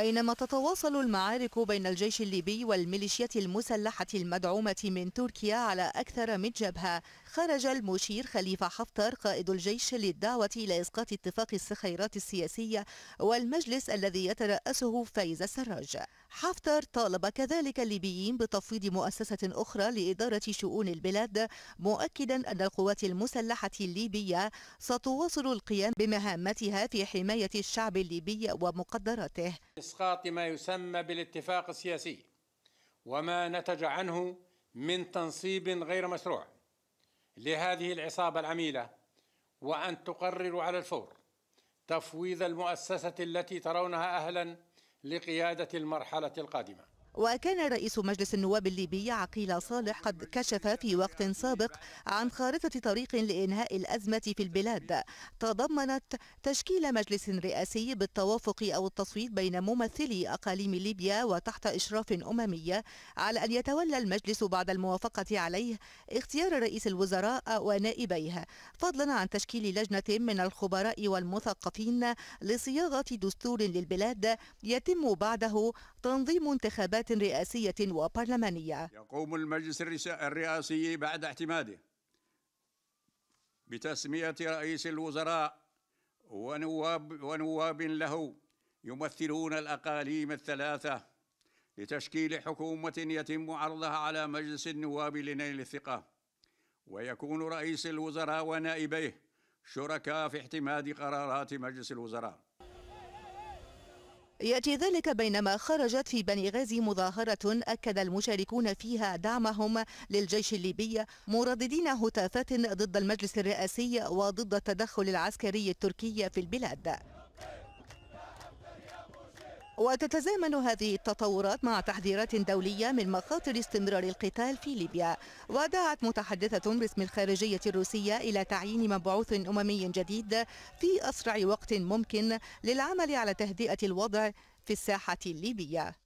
بينما تتواصل المعارك بين الجيش الليبي والميليشيات المسلحة المدعومة من تركيا على أكثر من جبهة خرج المشير خليفة حفتر قائد الجيش للدعوة إلى إسقاط اتفاق السخيرات السياسية والمجلس الذي يترأسه فايز السراج حفتر طالب كذلك الليبيين بتفويض مؤسسة أخرى لإدارة شؤون البلاد مؤكدا أن القوات المسلحة الليبية ستواصل القيام بمهامتها في حماية الشعب الليبي ومقدراته إسقاط ما يسمى بالاتفاق السياسي وما نتج عنه من تنصيب غير مشروع لهذه العصابة العميلة وأن تقرروا على الفور تفويض المؤسسة التي ترونها أهلا لقيادة المرحلة القادمة وكان رئيس مجلس النواب الليبي عقيل صالح قد كشف في وقت سابق عن خارطة طريق لإنهاء الأزمة في البلاد تضمنت تشكيل مجلس رئاسي بالتوافق أو التصويت بين ممثلي أقاليم ليبيا وتحت إشراف أممية على أن يتولى المجلس بعد الموافقة عليه اختيار رئيس الوزراء ونائبيه فضلا عن تشكيل لجنة من الخبراء والمثقفين لصياغة دستور للبلاد يتم بعده تنظيم انتخابات انتخابات رئاسية وبرلمانية يقوم المجلس الرئاسي بعد اعتماده بتسمية رئيس الوزراء ونواب, ونواب له يمثلون الأقاليم الثلاثة لتشكيل حكومة يتم عرضها على مجلس النواب لنيل الثقة ويكون رئيس الوزراء ونائبيه شركاء في اعتماد قرارات مجلس الوزراء يأتي ذلك بينما خرجت في بني غازي مظاهرة أكد المشاركون فيها دعمهم للجيش الليبي مرددين هتافات ضد المجلس الرئاسي وضد التدخل العسكري التركي في البلاد وتتزامن هذه التطورات مع تحذيرات دولية من مخاطر استمرار القتال في ليبيا ودعت متحدثة باسم الخارجية الروسية إلى تعيين مبعوث أممي جديد في أسرع وقت ممكن للعمل على تهدئة الوضع في الساحة الليبية